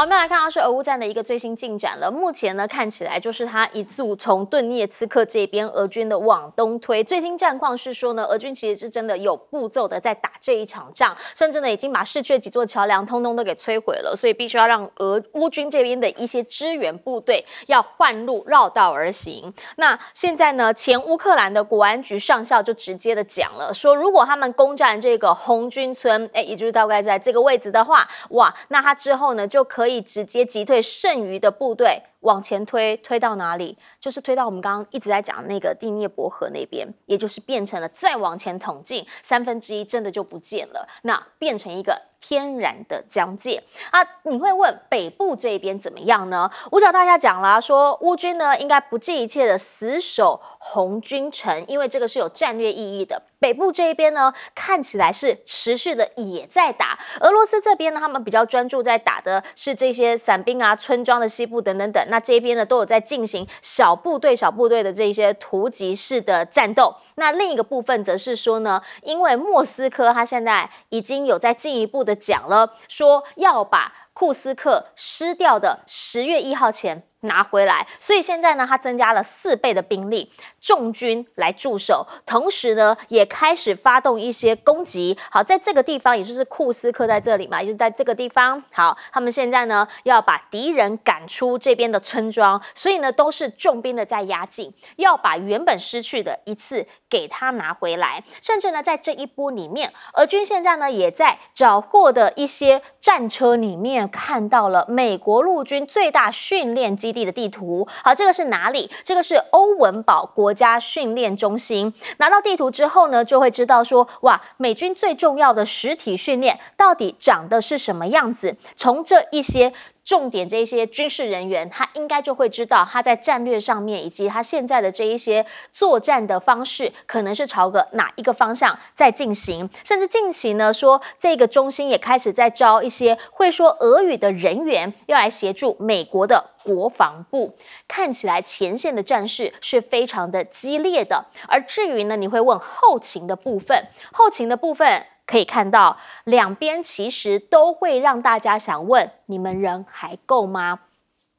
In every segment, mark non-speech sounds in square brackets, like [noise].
我们来看到是俄乌战的一个最新进展了。目前呢，看起来就是他一路从顿涅茨克这边俄军的往东推。最新战况是说呢，俄军其实是真的有步骤的在打这一场仗，甚至呢已经把市区的几座桥梁通通都给摧毁了，所以必须要让俄乌军这边的一些支援部队要换路绕道而行。那现在呢，前乌克兰的国安局上校就直接的讲了，说如果他们攻占这个红军村，哎，也就是大概在这个位置的话，哇，那他之后呢就可以。可以直接击退剩余的部队，往前推，推到哪里？就是推到我们刚刚一直在讲的那个第聂伯河那边，也就是变成了再往前捅进三分之一，真的就不见了，那变成一个天然的疆界啊！你会问北部这边怎么样呢？我找大家讲了，说乌军呢应该不计一切的死守。红军城，因为这个是有战略意义的。北部这一边呢，看起来是持续的也在打。俄罗斯这边呢，他们比较专注在打的是这些散兵啊、村庄的西部等等等。那这一边呢，都有在进行小部队、小部队的这些突击式的战斗。那另一个部分则是说呢，因为莫斯科他现在已经有在进一步的讲了，说要把库斯克失掉的十月一号前。拿回来，所以现在呢，他增加了四倍的兵力，重军来驻守，同时呢，也开始发动一些攻击。好，在这个地方，也就是库斯克在这里嘛，也就在这个地方。好，他们现在呢，要把敌人赶出这边的村庄，所以呢，都是重兵的在压境，要把原本失去的一次给他拿回来，甚至呢，在这一波里面，俄军现在呢，也在缴获的一些战车里面看到了美国陆军最大训练机。地的地图，好，这个是哪里？这个是欧文堡国家训练中心。拿到地图之后呢，就会知道说，哇，美军最重要的实体训练到底长得是什么样子？从这一些。重点这一些军事人员，他应该就会知道他在战略上面，以及他现在的这一些作战的方式，可能是朝个哪一个方向在进行。甚至近期呢，说这个中心也开始在招一些会说俄语的人员，要来协助美国的国防部。看起来前线的战事是非常的激烈的。而至于呢，你会问后勤的部分，后勤的部分。可以看到，两边其实都会让大家想问：你们人还够吗？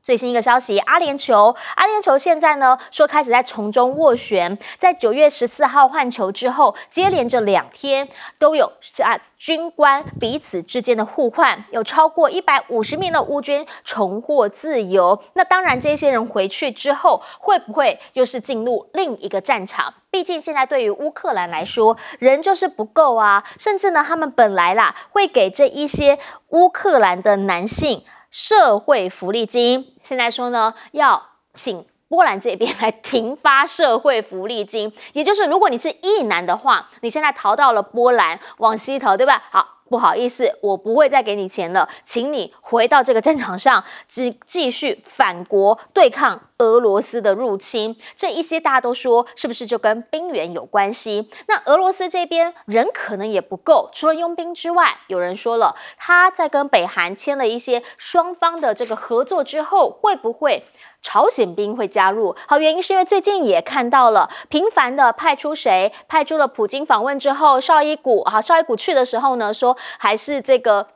最新一个消息，阿联酋，阿联酋现在呢说开始在从中斡旋，在九月十四号换球之后，接连着两天都有啊军官彼此之间的互换，有超过一百五十名的乌军重获自由。那当然，这些人回去之后，会不会又是进入另一个战场？毕竟现在对于乌克兰来说，人就是不够啊，甚至呢，他们本来啦会给这一些乌克兰的男性。社会福利金，现在说呢，要请波兰这边来停发社会福利金，也就是如果你是意男的话，你现在逃到了波兰，往西逃，对吧？好，不好意思，我不会再给你钱了，请你。回到这个战场上，继继续反国对抗俄罗斯的入侵，这一些大家都说是不是就跟兵源有关系？那俄罗斯这边人可能也不够，除了佣兵之外，有人说了他在跟北韩签了一些双方的这个合作之后，会不会朝鲜兵会加入？好，原因是因为最近也看到了频繁的派出谁，派出了普京访问之后，邵一谷，好，邵一谷去的时候呢，说还是这个。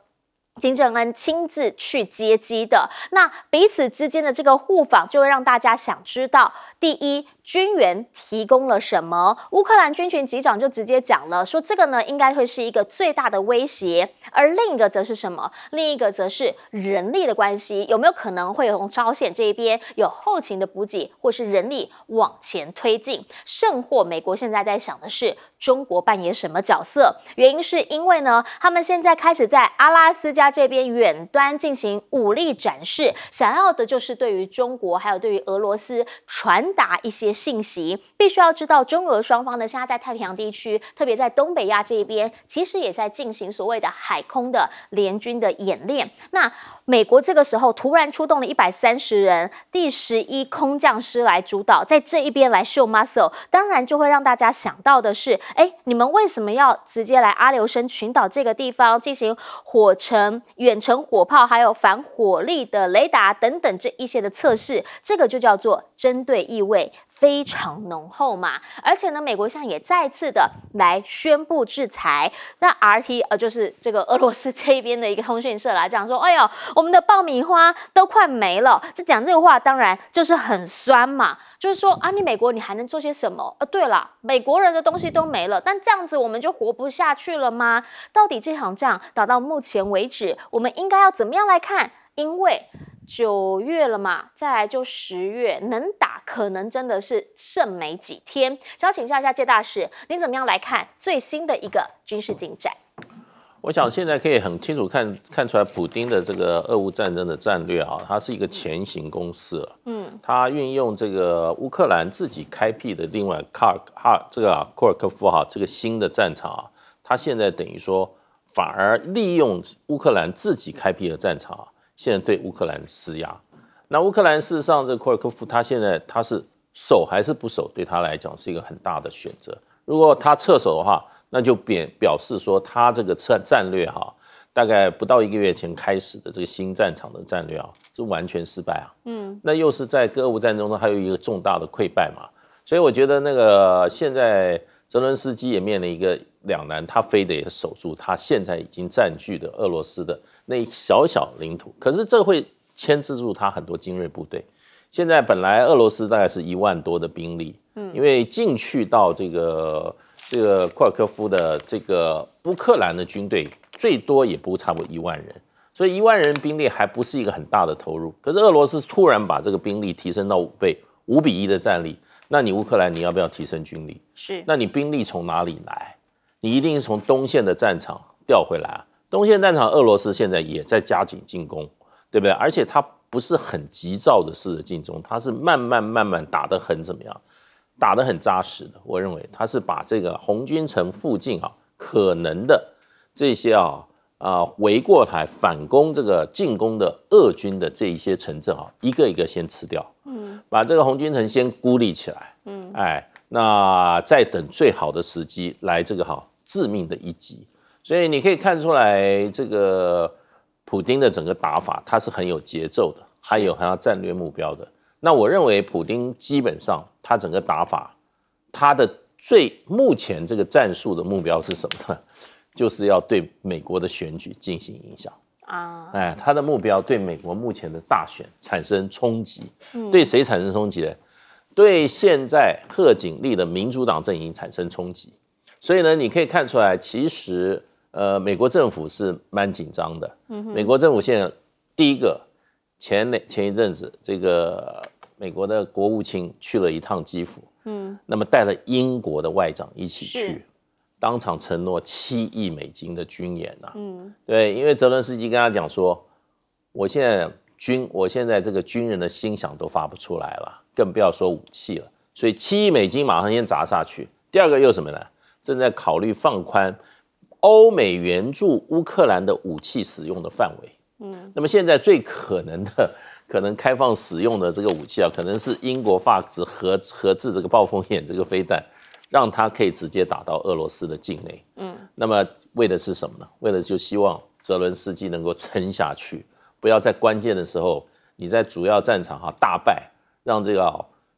金正恩亲自去接机的，那彼此之间的这个互访，就会让大家想知道：第一。军援提供了什么？乌克兰军群局长就直接讲了，说这个呢应该会是一个最大的威胁。而另一个则是什么？另一个则是人力的关系，有没有可能会从朝鲜这边有后勤的补给，或是人力往前推进？甚或美国现在在想的是中国扮演什么角色？原因是因为呢，他们现在开始在阿拉斯加这边远端进行武力展示，想要的就是对于中国还有对于俄罗斯传达一些。信息必须要知道，中俄双方呢，现在在太平洋地区，特别在东北亚这一边，其实也在进行所谓的海空的联军的演练。那。美国这个时候突然出动了一百三十人，第十一空降师来主导，在这一边来秀 muscle，当然就会让大家想到的是，哎，你们为什么要直接来阿留申群岛这个地方进行火程、远程火炮，还有反火力的雷达等等这一些的测试？这个就叫做针对意味非常浓厚嘛。而且呢，美国现在也再次的来宣布制裁。那 R T，呃，就是这个俄罗斯这一边的一个通讯社来讲说，哎呦。我们的爆米花都快没了，这讲这个话当然就是很酸嘛，就是说啊，你美国你还能做些什么？啊，对了，美国人的东西都没了，但这样子我们就活不下去了吗？到底这场仗打到目前为止，我们应该要怎么样来看？因为九月了嘛，再来就十月，能打可能真的是剩没几天。想要请教一下谢大使，您怎么样来看最新的一个军事进展？我想现在可以很清楚看看出来，普京的这个俄乌战争的战略啊，它是一个前行公司。嗯，他运用这个乌克兰自己开辟的另外卡尔哈这个啊、库尔科夫哈这个新的战场啊，他现在等于说反而利用乌克兰自己开辟的战场啊，现在对乌克兰施压。那乌克兰事实上这库尔科夫他现在他是守还是不守，对他来讲是一个很大的选择。如果他撤手的话，那就表表示说，他这个战战略哈，大概不到一个月前开始的这个新战场的战略啊，是完全失败啊。嗯，那又是在俄乌战争中还有一个重大的溃败嘛。所以我觉得那个现在泽伦斯基也面临一个两难，他非得守住他现在已经占据的俄罗斯的那小小领土，可是这会牵制住他很多精锐部队。现在本来俄罗斯大概是一万多的兵力，嗯，因为进去到这个。这个库尔科夫的这个乌克兰的军队最多也不差超过一万人，所以一万人兵力还不是一个很大的投入。可是俄罗斯突然把这个兵力提升到五倍，五比一的战力，那你乌克兰你要不要提升军力？是，那你兵力从哪里来？你一定是从东线的战场调回来啊。东线战场俄罗斯现在也在加紧进攻，对不对？而且它不是很急躁的式的进攻，它是慢慢慢慢打得很怎么样？打得很扎实的，我认为他是把这个红军城附近啊可能的这些啊啊围过来反攻这个进攻的俄军的这一些城镇啊一个一个先吃掉，嗯，把这个红军城先孤立起来，嗯，哎，那再等最好的时机来这个哈，致命的一击。所以你可以看出来，这个普丁的整个打法他是很有节奏的，还有很要战略目标的。那我认为，普京基本上他整个打法，他的最目前这个战术的目标是什么呢？[laughs] 就是要对美国的选举进行影响啊！哎，他的目标对美国目前的大选产生冲击，对谁产生冲击呢？对现在贺锦丽的民主党阵营产生冲击。所以呢，你可以看出来，其实呃，美国政府是蛮紧张的。嗯美国政府现在第一个。前那前一阵子，这个美国的国务卿去了一趟基辅，嗯，那么带了英国的外长一起去，当场承诺七亿美金的军演啊，嗯，对，因为泽伦斯基跟他讲说，我现在军，我现在这个军人的心想都发不出来了，更不要说武器了，所以七亿美金马上先砸下去。第二个又什么呢？正在考虑放宽欧美援助乌克兰的武器使用的范围。嗯，那么现在最可能的 [laughs] 可能开放使用的这个武器啊，可能是英国发制核核制这个“暴风眼”这个飞弹，让它可以直接打到俄罗斯的境内。嗯，那么为的是什么呢？为了就希望泽伦斯基能够撑下去，不要在关键的时候你在主要战场哈大败，让这个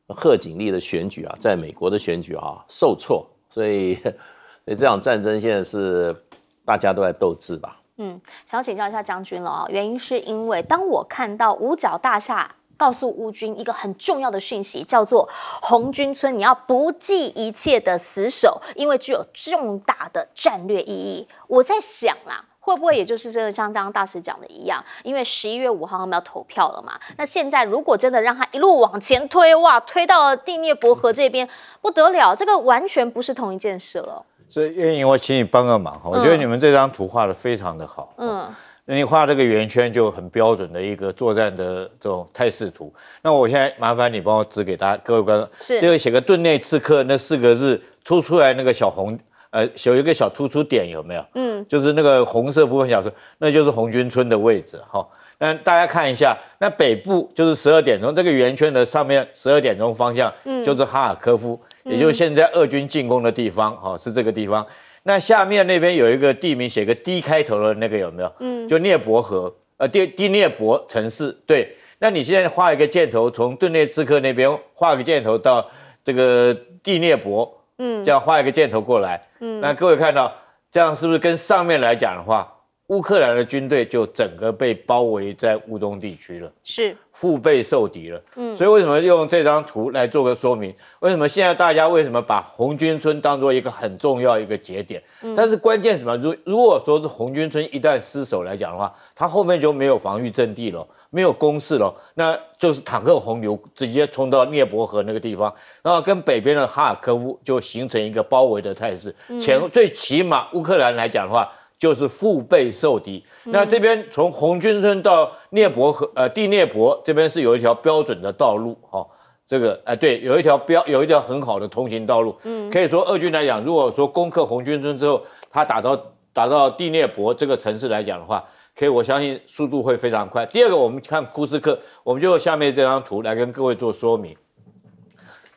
贺锦丽的选举啊，在美国的选举啊受挫。所以，[laughs] 所以这场战争现在是大家都在斗智吧。嗯，想请教一下将军了啊，原因是因为当我看到五角大厦告诉乌军一个很重要的讯息，叫做红军村，你要不计一切的死守，因为具有重大的战略意义。我在想啦，会不会也就是这个像张大使讲的一样，因为十一月五号他们要投票了嘛？那现在如果真的让他一路往前推，哇，推到了第聂伯河这边不得了，这个完全不是同一件事了。所以，愿意我请你帮个忙哈，我觉得你们这张图画的非常的好。嗯，那你画这个圆圈就很标准的一个作战的这种态势图。那我现在麻烦你帮我指给大家各位观众，是这个写个顿内刺客那四个字突出来那个小红，呃，有一个小突出点有没有？嗯，就是那个红色部分小说，那就是红军村的位置哈。那大家看一下，那北部就是十二点钟这个圆圈的上面十二点钟方向，就是哈尔科夫。也就是现在俄军进攻的地方，哈，是这个地方。那下面那边有一个地名，写个 D 开头的那个有没有？嗯，就涅伯河，呃，第第涅伯城市。对，那你现在画一个箭头，从顿涅茨克那边画个箭头到这个地涅伯，嗯，这样画一个箭头过来。嗯，那各位看到这样是不是跟上面来讲的话？乌克兰的军队就整个被包围在乌东地区了，是腹背受敌了。嗯，所以为什么用这张图来做个说明？为什么现在大家为什么把红军村当做一个很重要一个节点？但是关键什么？如如果说是红军村一旦失守来讲的话，它后面就没有防御阵地了，没有攻势了，那就是坦克洪流直接冲到涅伯河那个地方，然后跟北边的哈尔科夫就形成一个包围的态势。前最起码乌克兰来讲的话。就是腹背受敌。那这边从红军村到涅伯河，呃，地涅伯这边是有一条标准的道路哈。这个哎，对，有一条标，有一条很好的通行道路。嗯，可以说，俄军来讲，如果说攻克红军村之后，他打到打到地涅伯这个城市来讲的话，可以，我相信速度会非常快。第二个，我们看库斯克，我们就下面这张图来跟各位做说明。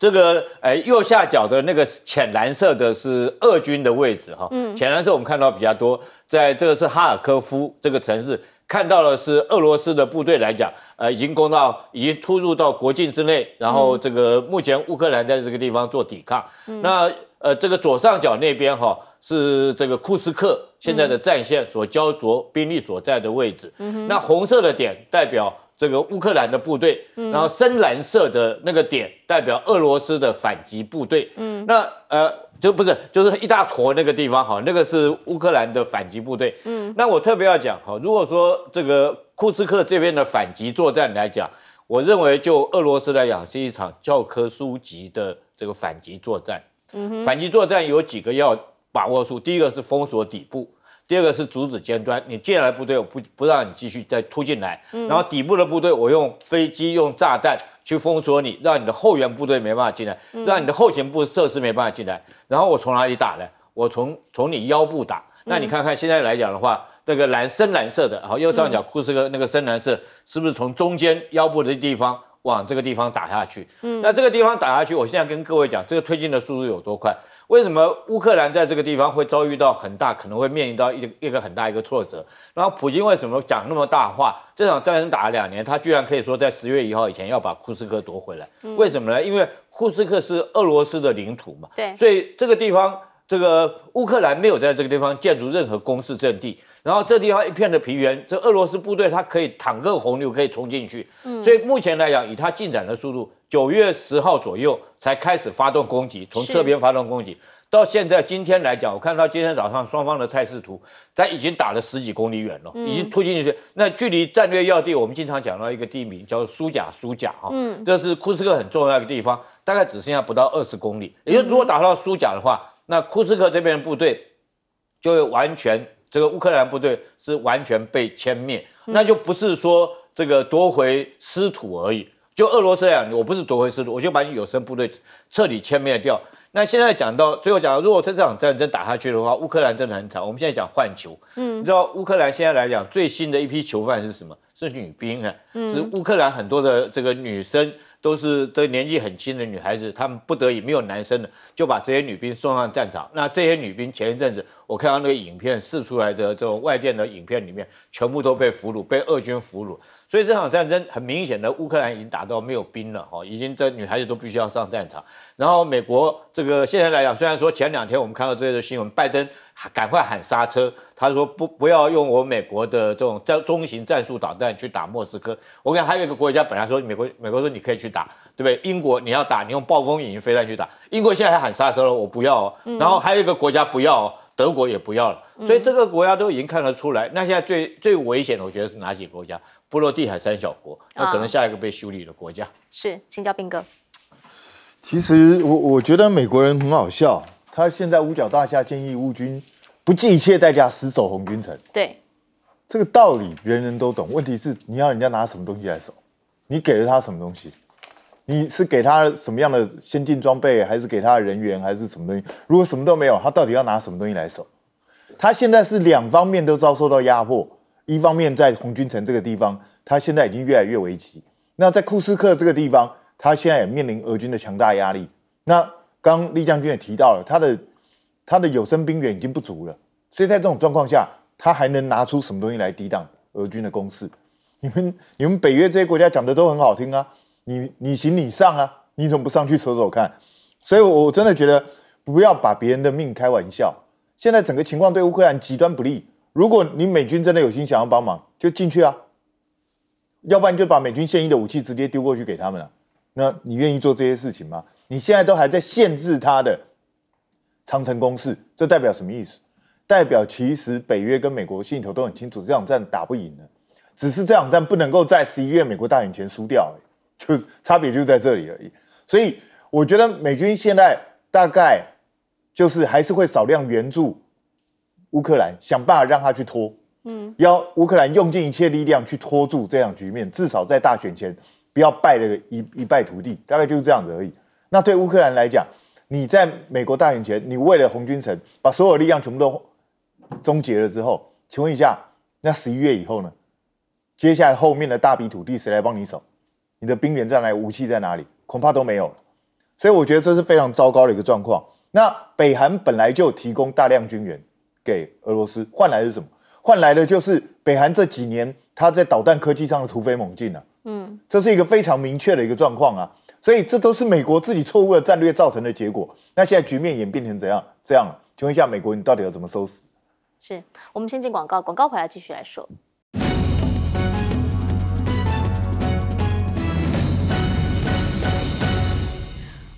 这个呃，右下角的那个浅蓝色的是俄军的位置哈，浅蓝色我们看到比较多，在这个是哈尔科夫这个城市看到了是俄罗斯的部队来讲，呃，已经攻到，已经突入到国境之内，然后这个目前乌克兰在这个地方做抵抗。那呃，这个左上角那边哈是这个库斯克现在的战线所焦灼兵力所在的位置，那红色的点代表。这个乌克兰的部队，嗯，然后深蓝色的那个点代表俄罗斯的反击部队，嗯，那呃就不是，就是一大坨那个地方，哈，那个是乌克兰的反击部队，嗯，那我特别要讲，哈，如果说这个库斯克这边的反击作战来讲，我认为就俄罗斯来讲是一场教科书级的这个反击作战，嗯，反击作战有几个要把握住，第一个是封锁底部。第二个是阻止尖端，你进来部队我不不让你继续再突进来，然后底部的部队我用飞机用炸弹去封锁你，让你的后援部队没办法进来，让你的后勤部设施没办法进来，然后我从哪里打呢？我从从你腰部打。那你看看现在来讲的话，这个蓝深蓝色的，好右上角库斯克那个深蓝色，是不是从中间腰部的地方？往这个地方打下去，嗯，那这个地方打下去，我现在跟各位讲，这个推进的速度有多快？为什么乌克兰在这个地方会遭遇到很大，可能会面临到一一个很大一个挫折？然后普京为什么讲那么大话？这场战争打了两年，他居然可以说在十月一号以前要把库斯克夺回来？为什么呢？因为库斯克是俄罗斯的领土嘛，对，所以这个地方，这个乌克兰没有在这个地方建筑任何攻势阵地。然后这地方一片的平原，这俄罗斯部队它可以坦克洪流可以冲进去，所以目前来讲，以它进展的速度，九月十号左右才开始发动攻击，从这边发动攻击，到现在今天来讲，我看到今天早上双方的态势图，它已经打了十几公里远了，已经突进去。那距离战略要地，我们经常讲到一个地名叫苏贾苏贾哈，嗯，这是库斯克很重要的地方，大概只剩下不到二十公里，也就如果打到苏贾的话，那库斯克这边的部队就会完全。这个乌克兰部队是完全被歼灭，那就不是说这个夺回失土而已。就俄罗斯讲，我不是夺回失土，我就把你有生部队彻底歼灭掉。那现在讲到最后讲，如果这场战争打下去的话，乌克兰真的很惨。我们现在讲换囚，嗯，你知道乌克兰现在来讲最新的一批囚犯是什么？是女兵啊，是乌克兰很多的这个女生。都是这年纪很轻的女孩子，她们不得已没有男生的，就把这些女兵送上战场。那这些女兵前一阵子，我看到那个影片试出来的这种外界的影片里面，全部都被俘虏，被俄军俘虏。所以这场战争很明显的，乌克兰已经打到没有兵了哈，已经这女孩子都必须要上战场。然后美国这个现在来讲，虽然说前两天我们看到这个新闻，拜登赶快喊刹车，他说不不要用我美国的这种战中型战术导弹去打莫斯科。我看还有一个国家本来说美国美国说你可以去打，对不对？英国你要打，你用暴风音飞弹去打。英国现在还喊刹车了，我不要哦。然后还有一个国家不要哦，德国也不要了。所以这个国家都已经看得出来。那现在最最危险，的，我觉得是哪几个国家？波罗的海三小国，那可能下一个被修理的国家是教兵哥。其实我我觉得美国人很好笑，他现在五角大厦建议乌军不计一切代价死守红军城。对，这个道理人人都懂。问题是你要人家拿什么东西来守？你给了他什么东西？你是给他什么样的先进装备，还是给他的人员，还是什么东西？如果什么都没有，他到底要拿什么东西来守？他现在是两方面都遭受到压迫。一方面，在红军城这个地方，他现在已经越来越危急；那在库斯克这个地方，他现在也面临俄军的强大压力。那刚利将军也提到了，他的他的有生兵源已经不足了。所以在这种状况下，他还能拿出什么东西来抵挡俄军的攻势？你们你们北约这些国家讲的都很好听啊，你你行你上啊，你怎么不上去瞅瞅看？所以，我真的觉得不要把别人的命开玩笑。现在整个情况对乌克兰极端不利。如果你美军真的有心想要帮忙，就进去啊，要不然你就把美军现役的武器直接丢过去给他们了。那你愿意做这些事情吗？你现在都还在限制他的长城攻势，这代表什么意思？代表其实北约跟美国心里头都很清楚，这场战打不赢了，只是这场战不能够在十一月美国大选前输掉，已，就差别就在这里而已。所以我觉得美军现在大概就是还是会少量援助。乌克兰想办法让他去拖，嗯，要乌克兰用尽一切力量去拖住这样局面，至少在大选前不要败了个一一败涂地，大概就是这样子而已。那对乌克兰来讲，你在美国大选前，你为了红军城，把所有力量全部都终结了之后，请问一下，那十一月以后呢？接下来后面的大笔土地谁来帮你守？你的兵源在哪里？武器在哪里？恐怕都没有。所以我觉得这是非常糟糕的一个状况。那北韩本来就提供大量军援。给俄罗斯换来是什么？换来的就是北韩这几年他在导弹科技上的突飞猛进啊，嗯，这是一个非常明确的一个状况啊，所以这都是美国自己错误的战略造成的结果。那现在局面演变成怎样？这样问一下，美国你到底要怎么收拾？是，我们先进广告，广告回来继续来说。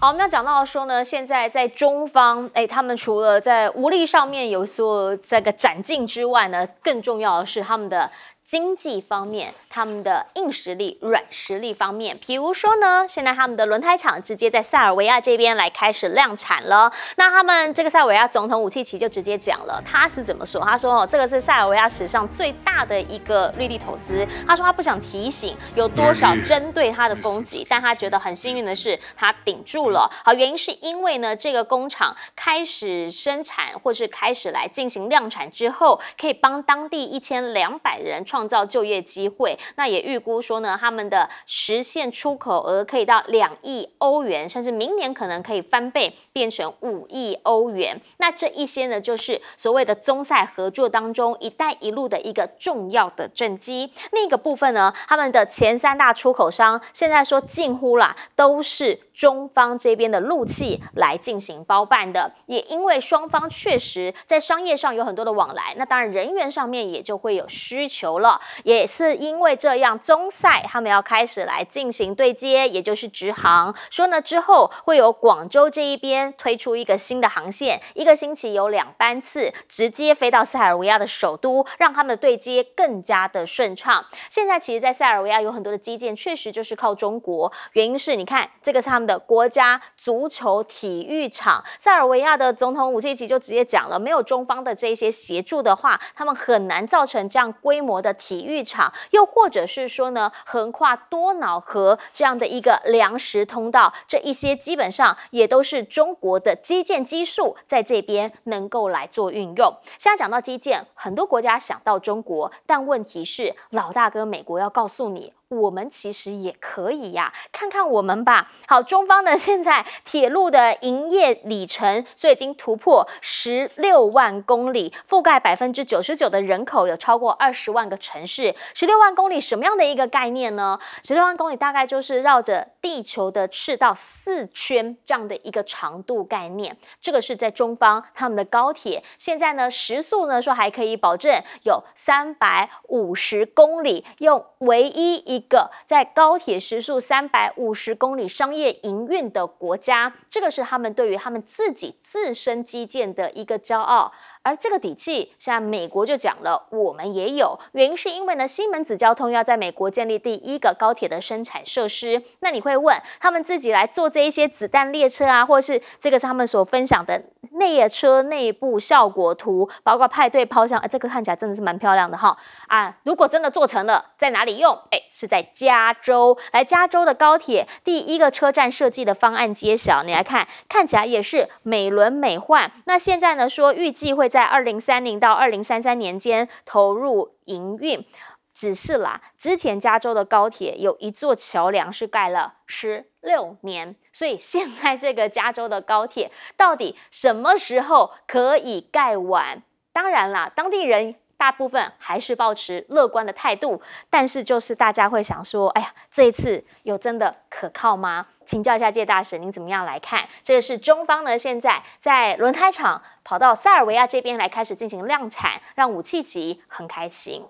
好，我们要讲到说呢，现在在中方，哎，他们除了在武力上面有所这个展进之外呢，更重要的是他们的。经济方面，他们的硬实力、软实力方面，比如说呢，现在他们的轮胎厂直接在塞尔维亚这边来开始量产了。那他们这个塞尔维亚总统武契奇就直接讲了，他是怎么说？他说哦，这个是塞尔维亚史上最大的一个绿地投资。他说他不想提醒有多少针对他的攻击，但他觉得很幸运的是他顶住了。好，原因是因为呢，这个工厂开始生产或是开始来进行量产之后，可以帮当地一千两百人。创造就业机会，那也预估说呢，他们的实现出口额可以到两亿欧元，甚至明年可能可以翻倍。变成五亿欧元，那这一些呢，就是所谓的中塞合作当中“一带一路”的一个重要的政绩。另一个部分呢，他们的前三大出口商现在说近乎啦，都是中方这边的陆气来进行包办的。也因为双方确实在商业上有很多的往来，那当然人员上面也就会有需求了。也是因为这样，中塞他们要开始来进行对接，也就是直航，说呢之后会有广州这一边。推出一个新的航线，一个星期有两班次，直接飞到塞尔维亚的首都，让他们的对接更加的顺畅。现在其实，在塞尔维亚有很多的基建，确实就是靠中国。原因是你看，这个是他们的国家足球体育场。塞尔维亚的总统武契奇就直接讲了，没有中方的这些协助的话，他们很难造成这样规模的体育场。又或者是说呢，横跨多瑙河这样的一个粮食通道，这一些基本上也都是中。国的基建基数在这边能够来做运用。现在讲到基建，很多国家想到中国，但问题是，老大哥美国要告诉你。我们其实也可以呀，看看我们吧。好，中方呢，[laughs] 现在铁路的营业里程就已经突破十六万公里，覆盖百分之九十九的人口，有超过二十万个城市。十六万公里什么样的一个概念呢？十六万公里大概就是绕着地球的赤道四圈这样的一个长度概念。这个是在中方他们的高铁现在呢，时速呢说还可以保证有三百五十公里，用唯一一。一个在高铁时速三百五十公里商业营运的国家，这个是他们对于他们自己自身基建的一个骄傲。而这个底气，像美国就讲了，我们也有原因，是因为呢，西门子交通要在美国建立第一个高铁的生产设施。那你会问，他们自己来做这一些子弹列车啊，或是这个是他们所分享的内车内部效果图，包括派对抛向、哎，这个看起来真的是蛮漂亮的哈啊！如果真的做成了，在哪里用？哎，是在加州。来，加州的高铁第一个车站设计的方案揭晓，你来看看，起来也是美轮美奂。那现在呢，说预计会。在二零三零到二零三三年间投入营运，只是啦，之前加州的高铁有一座桥梁是盖了十六年，所以现在这个加州的高铁到底什么时候可以盖完？当然啦，当地人。大部分还是保持乐观的态度，但是就是大家会想说：“哎呀，这一次有真的可靠吗？”请教一下谢大神，您怎么样来看？这个是中方呢，现在在轮胎厂跑到塞尔维亚这边来开始进行量产，让武器级很开心。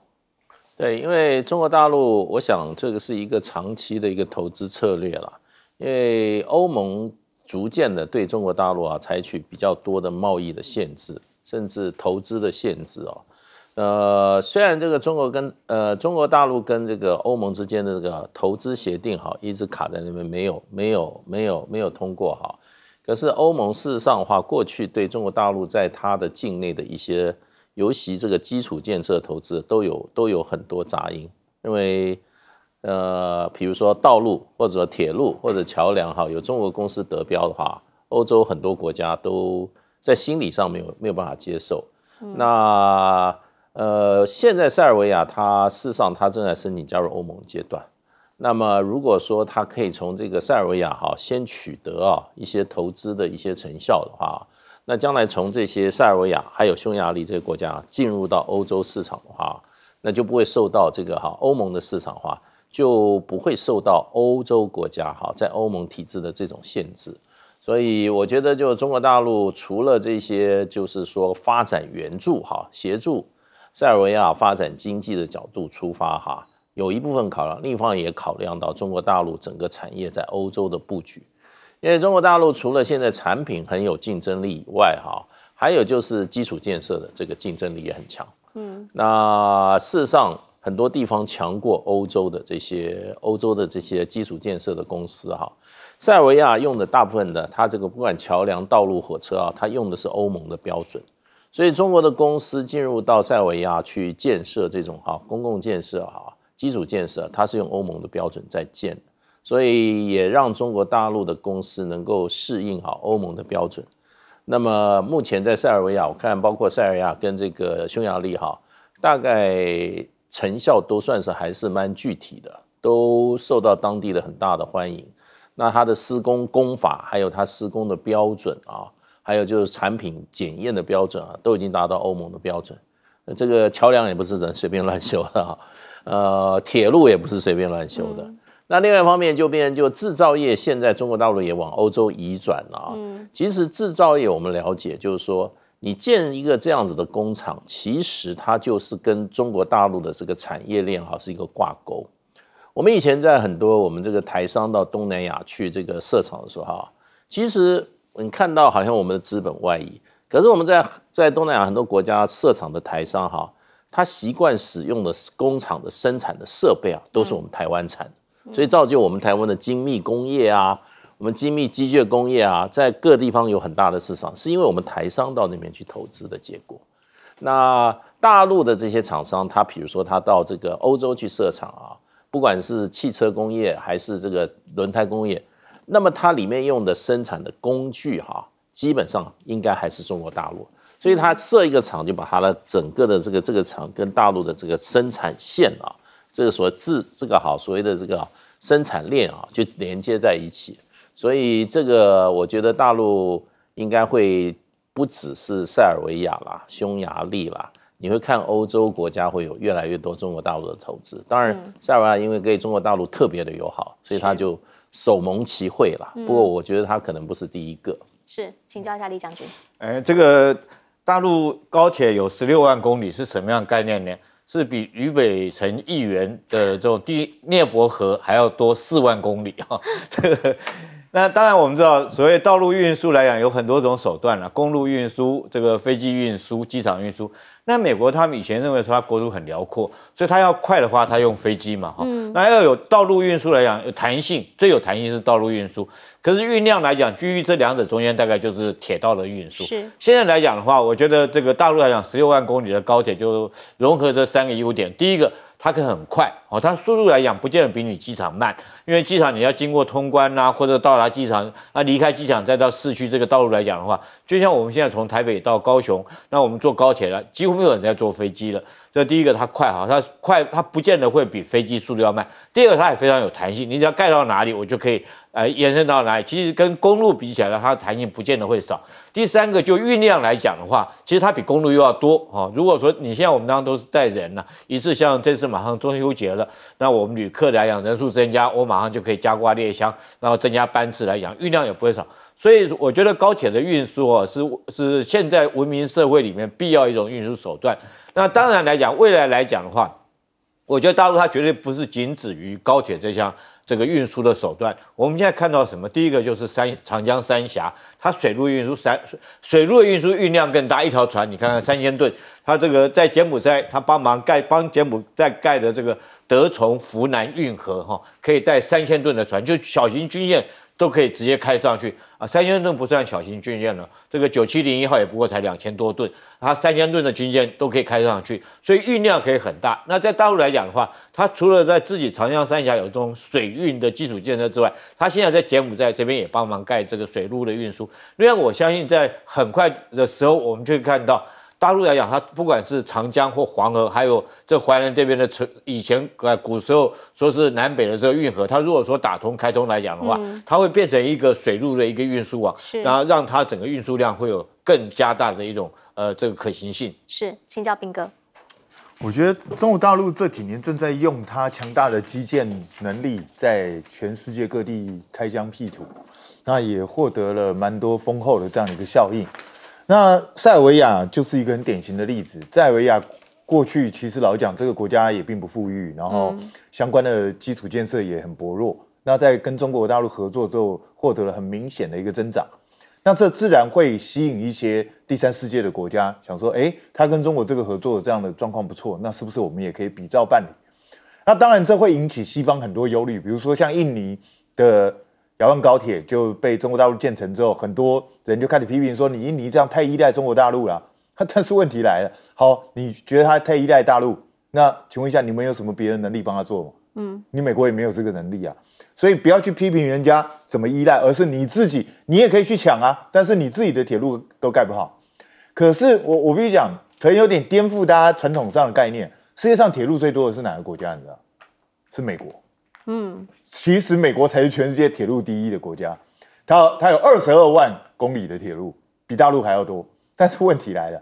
对，因为中国大陆，我想这个是一个长期的一个投资策略了，因为欧盟逐渐的对中国大陆啊采取比较多的贸易的限制，甚至投资的限制啊。呃，虽然这个中国跟呃中国大陆跟这个欧盟之间的这个投资协定哈，一直卡在那边没有没有没有没有通过哈，可是欧盟事实上的话，过去对中国大陆在它的境内的一些，尤其这个基础建设投资都有都有很多杂音，因为呃，比如说道路或者铁路或者桥梁哈，有中国公司得标的话，欧洲很多国家都在心理上没有没有办法接受，那。呃，现在塞尔维亚它事实上它正在申请加入欧盟阶段。那么如果说它可以从这个塞尔维亚哈先取得啊一些投资的一些成效的话，那将来从这些塞尔维亚还有匈牙利这些国家进入到欧洲市场的话，那就不会受到这个哈欧盟的市场化，就不会受到欧洲国家哈在欧盟体制的这种限制。所以我觉得，就中国大陆除了这些，就是说发展援助哈协助。塞尔维亚发展经济的角度出发，哈，有一部分考量，另一方也考量到中国大陆整个产业在欧洲的布局。因为中国大陆除了现在产品很有竞争力以外，哈，还有就是基础建设的这个竞争力也很强。嗯，那事实上很多地方强过欧洲的这些欧洲的这些基础建设的公司哈。塞尔维亚用的大部分的，它这个不管桥梁、道路、火车啊，它用的是欧盟的标准。所以中国的公司进入到塞尔维亚去建设这种哈公共建设哈基础建设，它是用欧盟的标准在建，所以也让中国大陆的公司能够适应好欧盟的标准。那么目前在塞尔维亚，我看包括塞尔维亚跟这个匈牙利哈，大概成效都算是还是蛮具体的，都受到当地的很大的欢迎。那它的施工工法还有它施工的标准啊。还有就是产品检验的标准啊，都已经达到欧盟的标准。这个桥梁也不是人随便乱修的啊，呃，铁路也不是随便乱修的。那另外一方面就变成就制造业现在中国大陆也往欧洲移转了啊。其实制造业我们了解，就是说你建一个这样子的工厂，其实它就是跟中国大陆的这个产业链哈是一个挂钩。我们以前在很多我们这个台商到东南亚去这个设厂的时候哈，其实。你看到好像我们的资本外移，可是我们在在东南亚很多国家设厂的台商哈，他习惯使用的工厂的生产的设备啊，都是我们台湾产，所以造就我们台湾的精密工业啊，我们精密机械工业啊，在各地方有很大的市场，是因为我们台商到那边去投资的结果。那大陆的这些厂商，他比如说他到这个欧洲去设厂啊，不管是汽车工业还是这个轮胎工业。那么它里面用的生产的工具哈，基本上应该还是中国大陆，所以它设一个厂，就把它的整个的这个这个厂跟大陆的这个生产线啊，这个所谓制这个好所谓的这个生产链啊，就连接在一起。所以这个我觉得大陆应该会不只是塞尔维亚啦、匈牙利啦，你会看欧洲国家会有越来越多中国大陆的投资。当然，塞尔维亚因为对中国大陆特别的友好，所以它就。手蒙其会啦，不过我觉得他可能不是第一个。是，请教一下李将军。哎，这个大陆高铁有十六万公里是什么样概念呢？是比渝北城议员的这种地聂伯河还要多四万公里啊！这个，那当然我们知道，所谓道路运输来讲，有很多种手段了，公路运输、这个飞机运输、机场运输。那美国他们以前认为说它国土很辽阔，所以它要快的话，它用飞机嘛，哈。那要有道路运输来讲有弹性，最有弹性是道路运输。可是运量来讲，居于这两者中间，大概就是铁道的运输。是现在来讲的话，我觉得这个大陆来讲，十六万公里的高铁就融合这三个优点。第一个。它可以很快哦，它速度来讲不见得比你机场慢，因为机场你要经过通关呐，或者到达机场，那离开机场再到市区这个道路来讲的话，就像我们现在从台北到高雄，那我们坐高铁了，几乎没有人再坐飞机了。这第一个它快哈，它快，它不见得会比飞机速度要慢。第二，个它也非常有弹性，你只要盖到哪里，我就可以。呃延伸到哪里？其实跟公路比起来它的弹性不见得会少。第三个，就运量来讲的话，其实它比公路又要多哦。如果说你现在我们当都是带人了，一次像这次马上中秋节了，那我们旅客来讲人数增加，我马上就可以加挂列箱，然后增加班次来讲，运量也不会少。所以我觉得高铁的运输哦，是是现在文明社会里面必要一种运输手段。那当然来讲，未来来讲的话，我觉得大陆它绝对不是仅止于高铁这项。这个运输的手段，我们现在看到什么？第一个就是三长江三峡，它水路运输，三水水路的运输运量更大，一条船你看看三千吨，它这个在柬埔寨，它帮忙盖帮柬埔寨盖的这个德崇湖南运河哈，可以带三千吨的船，就小型军舰都可以直接开上去。三千吨不算小型军舰了，这个九七零一号也不过才两千多吨，它三千吨的军舰都可以开上去，所以运量可以很大。那在大陆来讲的话，它除了在自己长江三峡有这种水运的基础建设之外，它现在在柬埔寨这边也帮忙盖这个水路的运输。另外，我相信在很快的时候，我们就会看到。大陆来讲，它不管是长江或黄河，还有这淮南这边的城，以前古时候说是南北的这个运河，它如果说打通、开通来讲的话，它会变成一个水路的一个运输网，然后让它整个运输量会有更加大的一种呃这个可行性。是，请教兵哥。我觉得中国大陆这几年正在用它强大的基建能力，在全世界各地开疆辟土，那也获得了蛮多丰厚的这样一个效应。那塞尔维亚就是一个很典型的例子。塞尔维亚过去其实老讲这个国家也并不富裕，然后相关的基础建设也很薄弱。那在跟中国大陆合作之后，获得了很明显的一个增长。那这自然会吸引一些第三世界的国家想说：哎，他跟中国这个合作这样的状况不错，那是不是我们也可以比照办理？那当然，这会引起西方很多忧虑，比如说像印尼的。遥望高铁就被中国大陆建成之后，很多人就开始批评说你印尼这样太依赖中国大陆了。[laughs] 但是问题来了，好，你觉得他太依赖大陆？那请问一下，你们有什么别的能力帮他做吗？嗯，你美国也没有这个能力啊。所以不要去批评人家怎么依赖，而是你自己，你也可以去抢啊。但是你自己的铁路都盖不好，可是我我必须讲，可能有点颠覆大家传统上的概念。世界上铁路最多的是哪个国家？你知道？是美国。嗯，其实美国才是全世界铁路第一的国家，它它有二十二万公里的铁路，比大陆还要多。但是问题来了，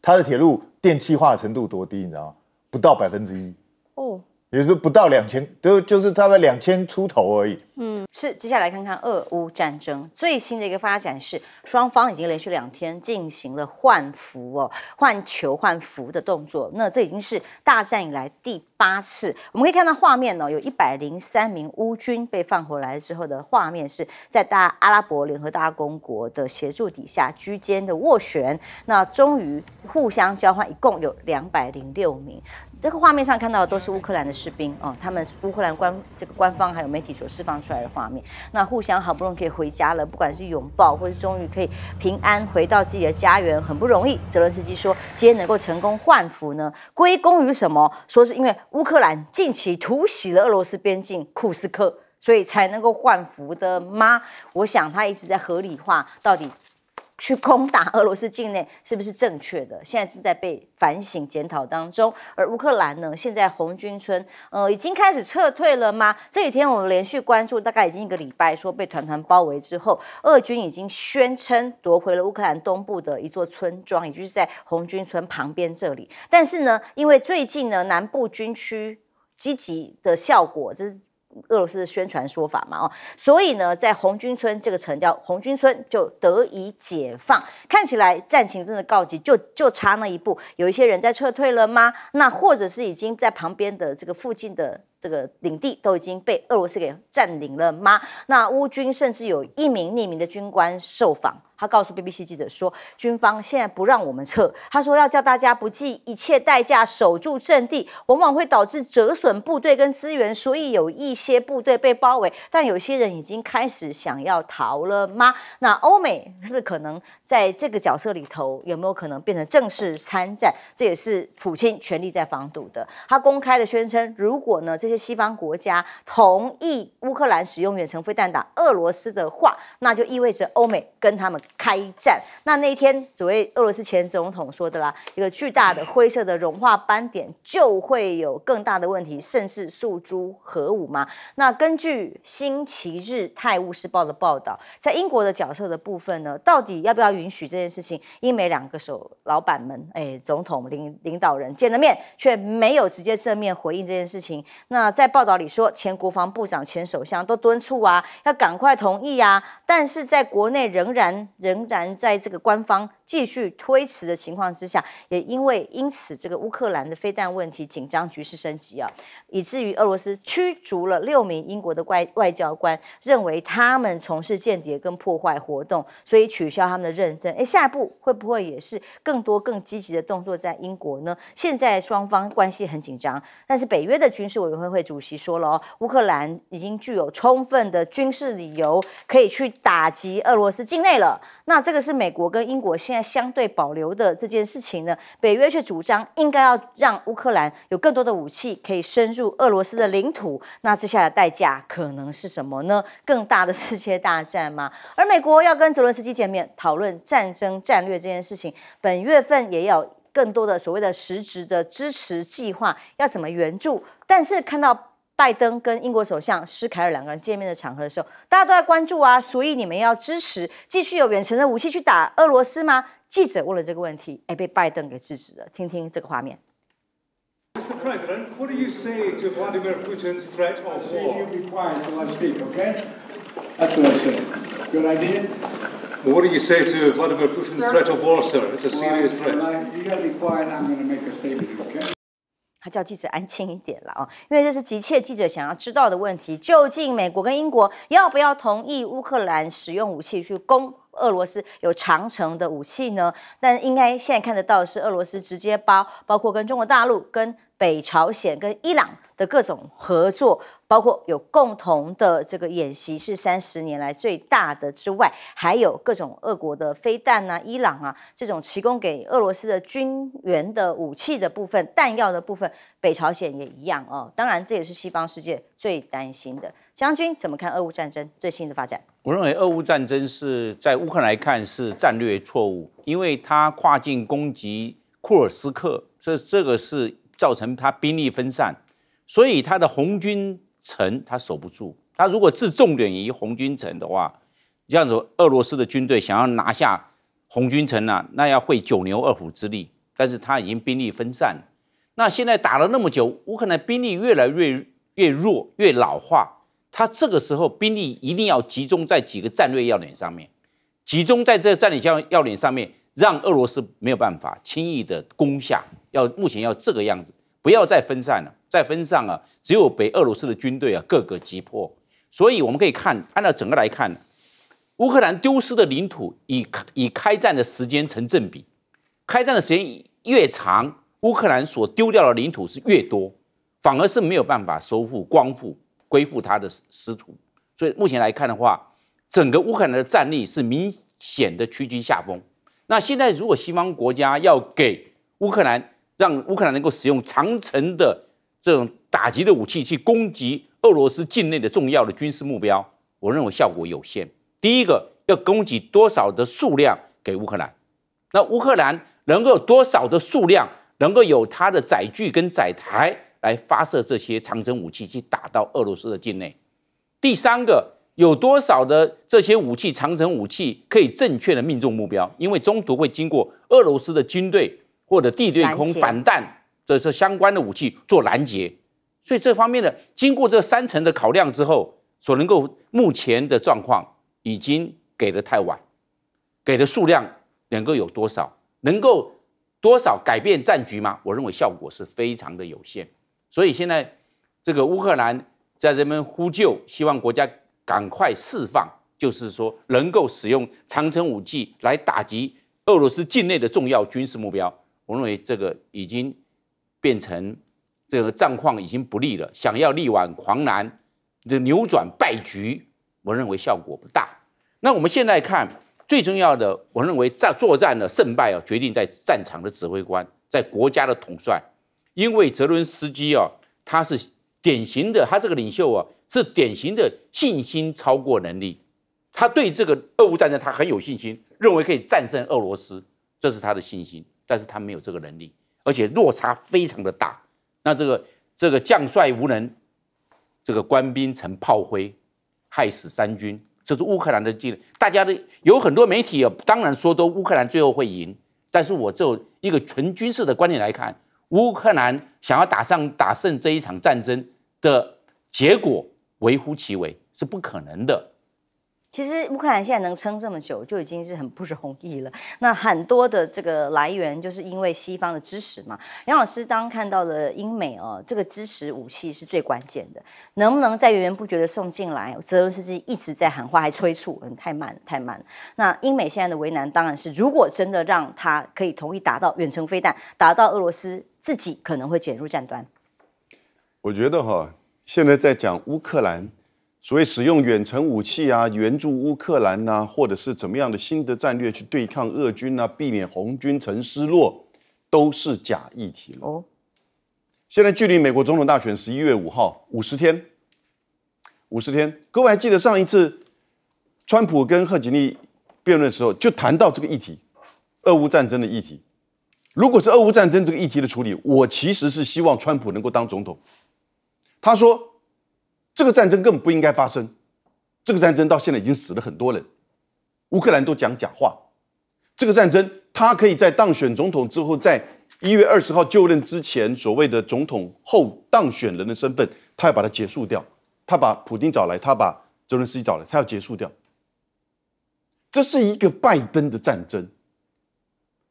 它的铁路电气化程度多低，你知道吗？不到百分之一。哦。也是不到两千，都就是大概两千出头而已。嗯，是。接下来看看俄乌战争最新的一个发展是，双方已经连续两天进行了换服哦，换球换服的动作。那这已经是大战以来第八次。我们可以看到画面哦，有一百零三名乌军被放回来之后的画面，是在大阿拉伯联合大公国的协助底下居间的斡旋，那终于互相交换，一共有两百零六名。这个画面上看到的都是乌克兰的士兵哦，他们乌克兰官这个官方还有媒体所释放出来的画面。那互相好不容易可以回家了，不管是拥抱或是终于可以平安回到自己的家园，很不容易。泽伦斯基说，今天能够成功换服呢，归功于什么？说是因为乌克兰近期突袭了俄罗斯边境库斯克，所以才能够换服的吗？我想他一直在合理化，到底。去攻打俄罗斯境内是不是正确的？现在正在被反省检讨当中。而乌克兰呢？现在红军村，呃，已经开始撤退了吗？这几天我们连续关注，大概已经一个礼拜，说被团团包围之后，俄军已经宣称夺回了乌克兰东部的一座村庄，也就是在红军村旁边这里。但是呢，因为最近呢，南部军区积极的效果，这。俄罗斯的宣传说法嘛，哦，所以呢，在红军村这个城叫红军村就得以解放，看起来战情真的告急，就就差那一步，有一些人在撤退了吗？那或者是已经在旁边的这个附近的？这个领地都已经被俄罗斯给占领了吗？那乌军甚至有一名匿名的军官受访，他告诉 BBC 记者说，军方现在不让我们撤，他说要叫大家不计一切代价守住阵地，往往会导致折损部队跟资源，所以有一些部队被包围，但有些人已经开始想要逃了吗？那欧美是不是可能在这个角色里头有没有可能变成正式参战？这也是普京全力在防堵的，他公开的宣称，如果呢这。这些西方国家同意乌克兰使用远程飞弹打俄罗斯的话，那就意味着欧美跟他们开战。那那一天，所谓俄罗斯前总统说的啦，一个巨大的灰色的融化斑点，就会有更大的问题，甚至诉诸核武嘛。那根据星期日《泰晤士报》的报道，在英国的角色的部分呢，到底要不要允许这件事情？英美两个手老板们，哎，总统领领导人见了面，却没有直接正面回应这件事情。那那在报道里说，前国防部长、前首相都敦促啊，要赶快同意啊。但是在国内仍然仍然在这个官方继续推迟的情况之下，也因为因此这个乌克兰的飞弹问题紧张局势升级啊，以至于俄罗斯驱逐了六名英国的外外交官，认为他们从事间谍跟破坏活动，所以取消他们的认证。哎，下一步会不会也是更多更积极的动作在英国呢？现在双方关系很紧张，但是北约的军事委员会。会主席说了哦，乌克兰已经具有充分的军事理由可以去打击俄罗斯境内了。那这个是美国跟英国现在相对保留的这件事情呢？北约却主张应该要让乌克兰有更多的武器，可以深入俄罗斯的领土。那接下的代价可能是什么呢？更大的世界大战吗？而美国要跟泽伦斯基见面讨论战争战略这件事情，本月份也有更多的所谓的实质的支持计划，要怎么援助？但是看到拜登跟英国首相施凯尔两个人见面的场合的时候，大家都在关注啊，所以你们要支持继续有远程的武器去打俄罗斯吗？记者问了这个问题，哎，被拜登给制止了。听听这个画面。他叫记者安静一点了啊，因为这是急切记者想要知道的问题：究竟美国跟英国要不要同意乌克兰使用武器去攻俄罗斯有长城的武器呢？但应该现在看得到的是，俄罗斯直接包，包括跟中国大陆跟。北朝鲜跟伊朗的各种合作，包括有共同的这个演习是三十年来最大的之外，还有各种俄国的飞弹啊、伊朗啊这种提供给俄罗斯的军援的武器的部分、弹药的部分，北朝鲜也一样哦。当然，这也是西方世界最担心的。将军怎么看俄乌战争最新的发展？我认为俄乌战争是在乌克兰看是战略错误，因为它跨境攻击库尔斯克，这这个是。造成他兵力分散，所以他的红军城他守不住。他如果置重点于红军城的话，这样子，俄罗斯的军队想要拿下红军城呢，那要费九牛二虎之力。但是他已经兵力分散，那现在打了那么久，乌克兰兵力越来越越弱，越老化。他这个时候兵力一定要集中在几个战略要点上面，集中在这战略要要点上面。让俄罗斯没有办法轻易的攻下，要目前要这个样子，不要再分散了，再分散啊，只有被俄罗斯的军队啊各个击破。所以我们可以看，按照整个来看，乌克兰丢失的领土以以开战的时间成正比，开战的时间越长，乌克兰所丢掉的领土是越多，反而是没有办法收复、光复、归复它的失土。所以目前来看的话，整个乌克兰的战力是明显的趋近下风。那现在，如果西方国家要给乌克兰，让乌克兰能够使用长城的这种打击的武器去攻击俄罗斯境内的重要的军事目标，我认为效果有限。第一个，要供给多少的数量给乌克兰？那乌克兰能够有多少的数量，能够有它的载具跟载台来发射这些长城武器去打到俄罗斯的境内？第三个。有多少的这些武器，长城武器可以正确的命中目标？因为中途会经过俄罗斯的军队或者地对空反弹，这是相关的武器做拦截。所以这方面的经过这三层的考量之后，所能够目前的状况已经给得太晚，给的数量能够有多少？能够多少改变战局吗？我认为效果是非常的有限。所以现在这个乌克兰在人们呼救，希望国家。赶快释放，就是说能够使用长城武器来打击俄罗斯境内的重要军事目标。我认为这个已经变成这个战况已经不利了，想要力挽狂澜、的扭转败局，我认为效果不大。那我们现在看最重要的，我认为战作战的胜败啊，决定在战场的指挥官，在国家的统帅，因为泽伦斯基啊，他是典型的，他这个领袖啊。是典型的信心超过能力，他对这个俄乌战争他很有信心，认为可以战胜俄罗斯，这是他的信心，但是他没有这个能力，而且落差非常的大。那这个这个将帅无能，这个官兵成炮灰，害死三军，这是乌克兰的历。大家的有很多媒体啊，当然说都乌克兰最后会赢，但是我就一个纯军事的观点来看，乌克兰想要打上打胜这一场战争的结果。微乎其微是不可能的。其实乌克兰现在能撑这么久，就已经是很不容易了。[laughs] 那很多的这个来源，就是因为西方的支持嘛。杨老师，当看到了英美哦，这个支持武器是最关键的，能不能再源源不绝的送进来？泽连斯基一直在喊话，还催促，嗯，太慢，太慢。那英美现在的为难，当然是如果真的让他可以同意达到远程飞弹，达到俄罗斯，自己可能会卷入战端。我觉得哈。现在在讲乌克兰，所谓使用远程武器啊，援助乌克兰呐，或者是怎么样的新的战略去对抗俄军呐，避免红军成失落，都是假议题了。现在距离美国总统大选十一月五号五十天，五十天，各位还记得上一次川普跟贺锦丽辩论的时候就谈到这个议题，俄乌战争的议题。如果是俄乌战争这个议题的处理，我其实是希望川普能够当总统。他说：“这个战争根本不应该发生。这个战争到现在已经死了很多人，乌克兰都讲假话。这个战争，他可以在当选总统之后，在一月二十号就任之前，所谓的总统后当选人的身份，他要把它结束掉。他把普京找来，他把泽伦斯基找来，他要结束掉。这是一个拜登的战争。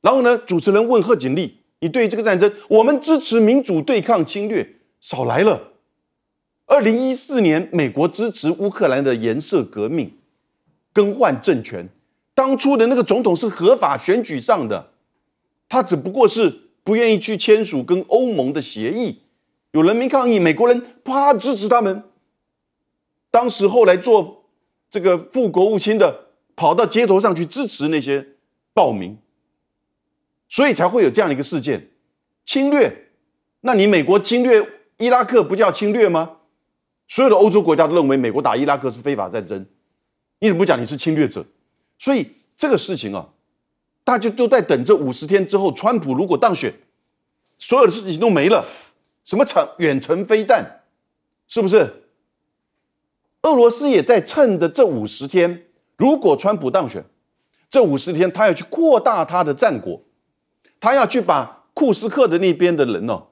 然后呢？主持人问贺锦丽：‘你对于这个战争，我们支持民主对抗侵略，少来了。’”二零一四年，美国支持乌克兰的颜色革命，更换政权。当初的那个总统是合法选举上的，他只不过是不愿意去签署跟欧盟的协议。有人民抗议，美国人啪支持他们。当时后来做这个副国务卿的，跑到街头上去支持那些暴民，所以才会有这样的一个事件，侵略。那你美国侵略伊拉克，不叫侵略吗？所有的欧洲国家都认为美国打伊拉克是非法战争，你怎么不讲你是侵略者？所以这个事情啊，大家都在等这五十天之后，川普如果当选，所有的事情都没了。什么长远程飞弹，是不是？俄罗斯也在趁着这五十天，如果川普当选，这五十天他要去扩大他的战果，他要去把库斯克的那边的人哦，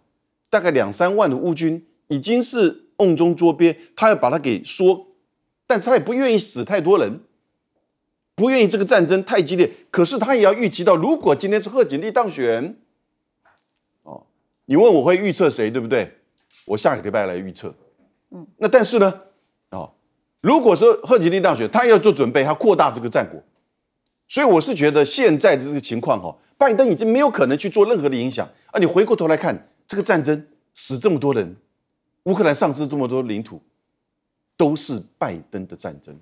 大概两三万的乌军已经是。瓮中捉鳖，他要把他给说，但他也不愿意死太多人，不愿意这个战争太激烈。可是他也要预计到，如果今天是贺锦丽当选，哦，你问我会预测谁，对不对？我下个礼拜来预测。嗯，那但是呢，哦，如果说贺锦丽当选，他要做准备，他扩大这个战果。所以我是觉得现在的这个情况哈，拜登已经没有可能去做任何的影响。啊，你回过头来看这个战争，死这么多人。乌克兰丧失这么多领土，都是拜登的战争。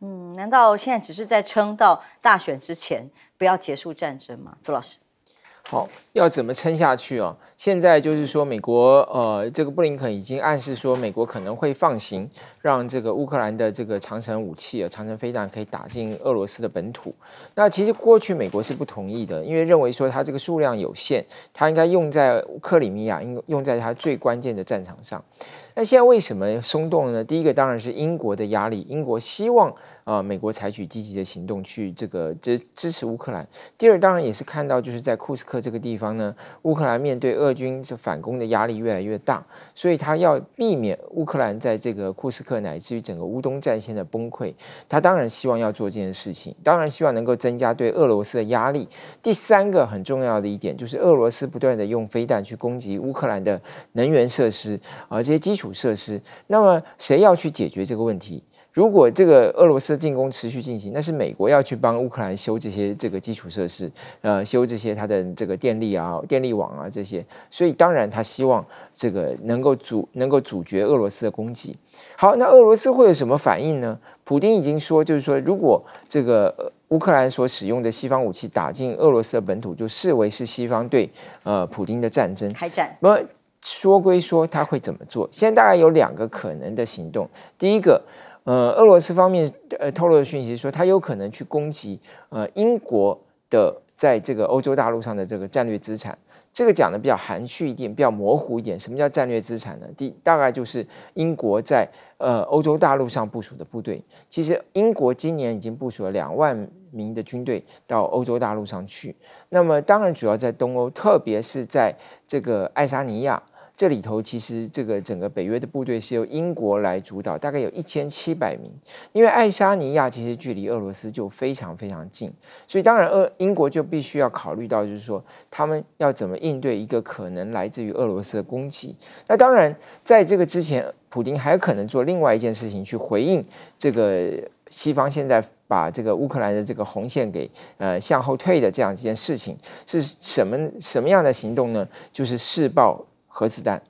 嗯，难道现在只是在撑到大选之前，不要结束战争吗？朱老师。好，要怎么撑下去啊？现在就是说，美国呃，这个布林肯已经暗示说，美国可能会放行，让这个乌克兰的这个长城武器啊，长城飞弹可以打进俄罗斯的本土。那其实过去美国是不同意的，因为认为说它这个数量有限，它应该用在克里米亚，应用在它最关键的战场上。那现在为什么松动了呢？第一个当然是英国的压力，英国希望。啊，美国采取积极的行动去这个支支持乌克兰。第二，当然也是看到，就是在库斯克这个地方呢，乌克兰面对俄军这反攻的压力越来越大，所以他要避免乌克兰在这个库斯克乃至于整个乌东战线的崩溃。他当然希望要做这件事情，当然希望能够增加对俄罗斯的压力。第三个很重要的一点就是，俄罗斯不断的用飞弹去攻击乌克兰的能源设施啊，这些基础设施。那么谁要去解决这个问题？如果这个俄罗斯进攻持续进行，那是美国要去帮乌克兰修这些这个基础设施，呃，修这些它的这个电力啊、电力网啊这些，所以当然他希望这个能够阻能够阻绝俄罗斯的攻击。好，那俄罗斯会有什么反应呢？普丁已经说，就是说，如果这个乌克兰所使用的西方武器打进俄罗斯的本土，就视为是西方对呃普丁的战争。开战。不说归说，他会怎么做？现在大概有两个可能的行动，第一个。呃，俄罗斯方面呃透露的讯息说，他有可能去攻击呃英国的在这个欧洲大陆上的这个战略资产。这个讲的比较含蓄一点，比较模糊一点。什么叫战略资产呢？第大概就是英国在呃欧洲大陆上部署的部队。其实英国今年已经部署了两万名的军队到欧洲大陆上去。那么当然主要在东欧，特别是在这个爱沙尼亚。这里头其实这个整个北约的部队是由英国来主导，大概有一千七百名。因为爱沙尼亚其实距离俄罗斯就非常非常近，所以当然，俄英国就必须要考虑到，就是说他们要怎么应对一个可能来自于俄罗斯的攻击。那当然，在这个之前，普京还可能做另外一件事情去回应这个西方现在把这个乌克兰的这个红线给呃向后退的这样一件事情是什么什么样的行动呢？就是试爆核子弹，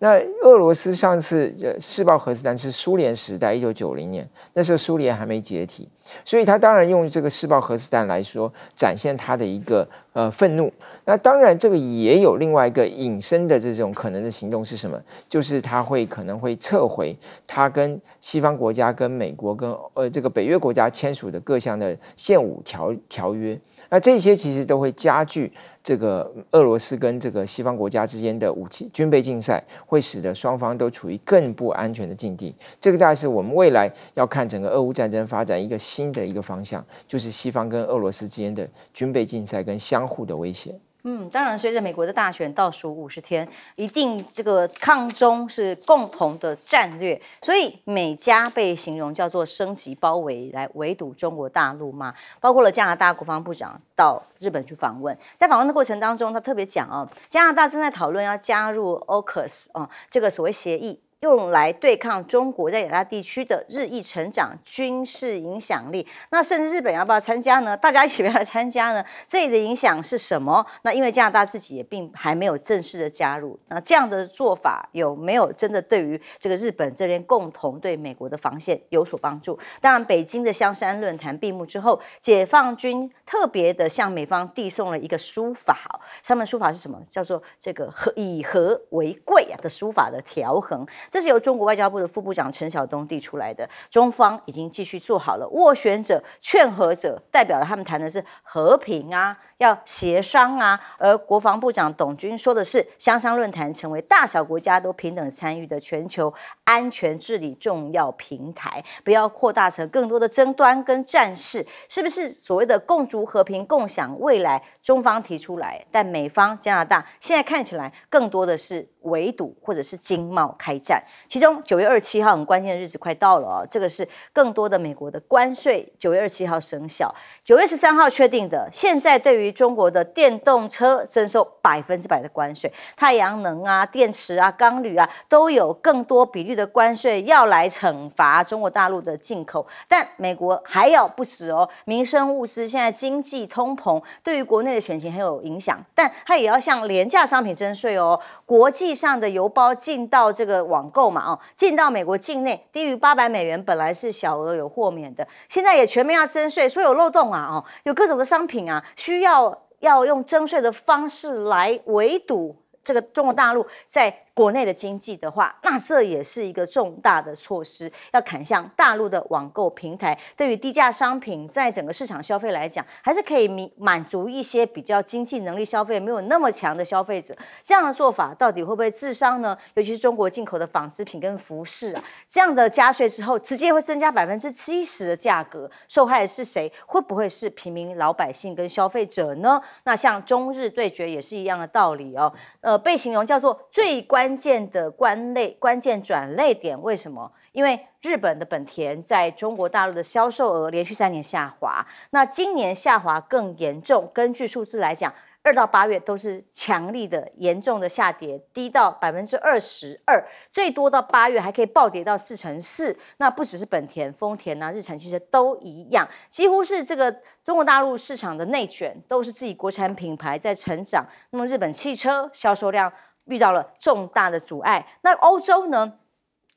那俄罗斯上次呃试爆核子弹是苏联时代，一九九零年，那时候苏联还没解体，所以他当然用这个试爆核子弹来说展现他的一个呃愤怒。那当然，这个也有另外一个隐身的这种可能的行动是什么？就是他会可能会撤回他跟西方国家、跟美国、跟呃这个北约国家签署的各项的限武条条约。那这些其实都会加剧。这个俄罗斯跟这个西方国家之间的武器军备竞赛，会使得双方都处于更不安全的境地。这个大概是我们未来要看整个俄乌战争发展一个新的一个方向，就是西方跟俄罗斯之间的军备竞赛跟相互的威胁。嗯，当然，随着美国的大选倒数五十天，一定这个抗中是共同的战略，所以美加被形容叫做升级包围来围堵中国大陆嘛，包括了加拿大国防部长到日本去访问，在访问的过程当中，他特别讲哦，加拿大正在讨论要加入 AUKUS 哦，这个所谓协议。用来对抗中国在亚太地区的日益成长军事影响力，那甚至日本要不要参加呢？大家一起不要来参加呢？[laughs] 这里的影响是什么？那因为加拿大自己也并还没有正式的加入，那这样的做法有没有真的对于这个日本这边共同对美国的防线有所帮助？当然，北京的香山论坛闭幕之后，解放军特别的向美方递送了一个书法，上面书法是什么？叫做这个“和以和为贵”啊的书法的条衡。这是由中国外交部的副部长陈晓东递出来的。中方已经继续做好了斡旋者、劝和者，代表了他们谈的是和平啊，要协商啊。而国防部长董军说的是，香山论坛成为大小国家都平等参与的全球安全治理重要平台，不要扩大成更多的争端跟战事，是不是所谓的共筑和平、共享未来？中方提出来，但美方、加拿大现在看起来更多的是。围堵或者是经贸开战，其中九月二十七号很关键的日子快到了哦，这个是更多的美国的关税，九月二十七号生效，九月十三号确定的。现在对于中国的电动车征收百分之百的关税，太阳能啊、电池啊、钢铝啊都有更多比例的关税要来惩罚中国大陆的进口，但美国还要不止哦，民生物资现在经济通膨，对于国内的选情很有影响，但它也要向廉价商品征税哦，国际。上的邮包进到这个网购嘛，哦，进到美国境内低于八百美元，本来是小额有豁免的，现在也全面要征税，所以有漏洞啊，哦，有各种的商品啊，需要要用征税的方式来围堵这个中国大陆在。国内的经济的话，那这也是一个重大的措施，要砍向大陆的网购平台。对于低价商品，在整个市场消费来讲，还是可以满满足一些比较经济能力消费没有那么强的消费者。这样的做法到底会不会自伤呢？尤其是中国进口的纺织品跟服饰啊，这样的加税之后，直接会增加百分之七十的价格。受害的是谁？会不会是平民老百姓跟消费者呢？那像中日对决也是一样的道理哦。呃，被形容叫做最关。关键的关类关键转类点为什么？因为日本的本田在中国大陆的销售额连续三年下滑，那今年下滑更严重。根据数字来讲，二到八月都是强力的、严重的下跌，低到百分之二十二，最多到八月还可以暴跌到四成四。那不只是本田、丰田啊，日产其实都一样，几乎是这个中国大陆市场的内卷，都是自己国产品牌在成长。那么日本汽车销售量。遇到了重大的阻碍。那欧洲呢？